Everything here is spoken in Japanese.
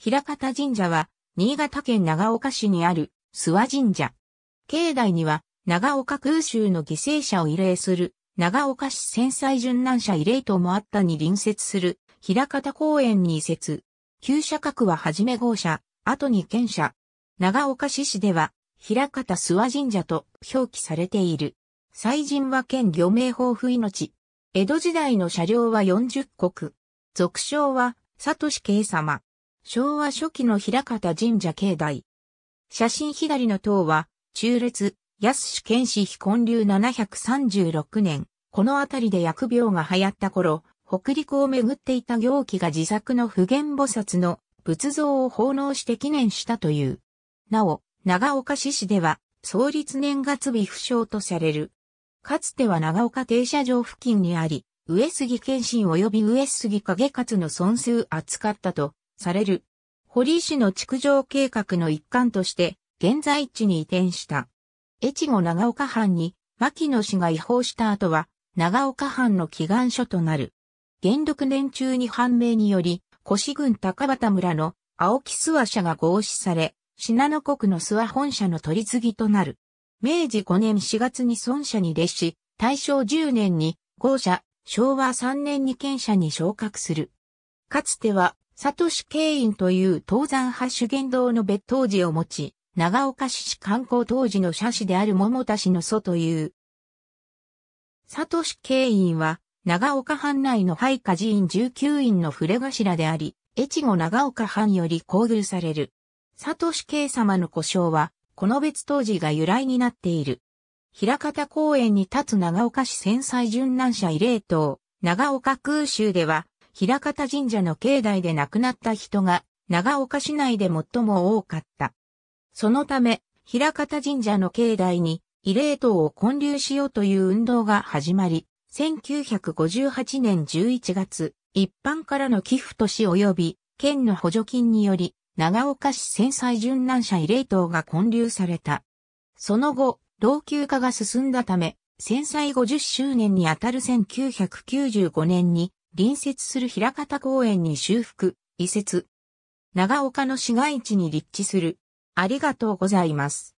平方神社は、新潟県長岡市にある諏訪神社。境内には、長岡空襲の犠牲者を慰霊する、長岡市戦災殉難者慰霊ともあったに隣接する、平方公園に移設。旧社格ははじめ号車、後に県車。長岡市市では、平方諏訪神社と表記されている。祭神は県漁名豊富命。江戸時代の車両は40国。俗称は、佐藤市慶様。昭和初期の平方神社境内。写真左の塔は、中列、安主県市非根流736年、この辺りで薬病が流行った頃、北陸を巡っていた行基が自作の普賢菩薩の仏像を奉納して記念したという。なお、長岡市市では、創立年月日不詳とされる。かつては長岡停車場付近にあり、上杉謙信及び上杉影勝の損数扱ったとされる。堀井市の築城計画の一環として、現在地に移転した。越後長岡藩に、牧野氏が違法した後は、長岡藩の祈願所となる。元禄年中に判明により、越郡高畑村の青木諏訪社が合祀され、信濃国の諏訪本社の取り次ぎとなる。明治5年4月に孫社に列し、大正10年に合社、昭和3年に県社に昇格する。かつてはサトシケインという東山派主言堂の別当時を持ち、長岡市市観光当時の社市である桃田市の祖という。サトシケインは、長岡藩内の配下寺院19院の触れ頭であり、越後長岡藩より厚遇される。サトシケイ様の故障は、この別当時が由来になっている。平方公園に立つ長岡市戦災殉難者慰霊塔、長岡空襲では、平方神社の境内で亡くなった人が長岡市内で最も多かった。そのため、平方神社の境内に慰霊塔を建立しようという運動が始まり、1958年11月、一般からの寄付とし及び、県の補助金により、長岡市戦災殉難者慰霊塔が建立された。その後、老朽化が進んだため、戦災50周年にあたる1995年に隣接する平方公園に修復、移設。長岡の市街地に立地する。ありがとうございます。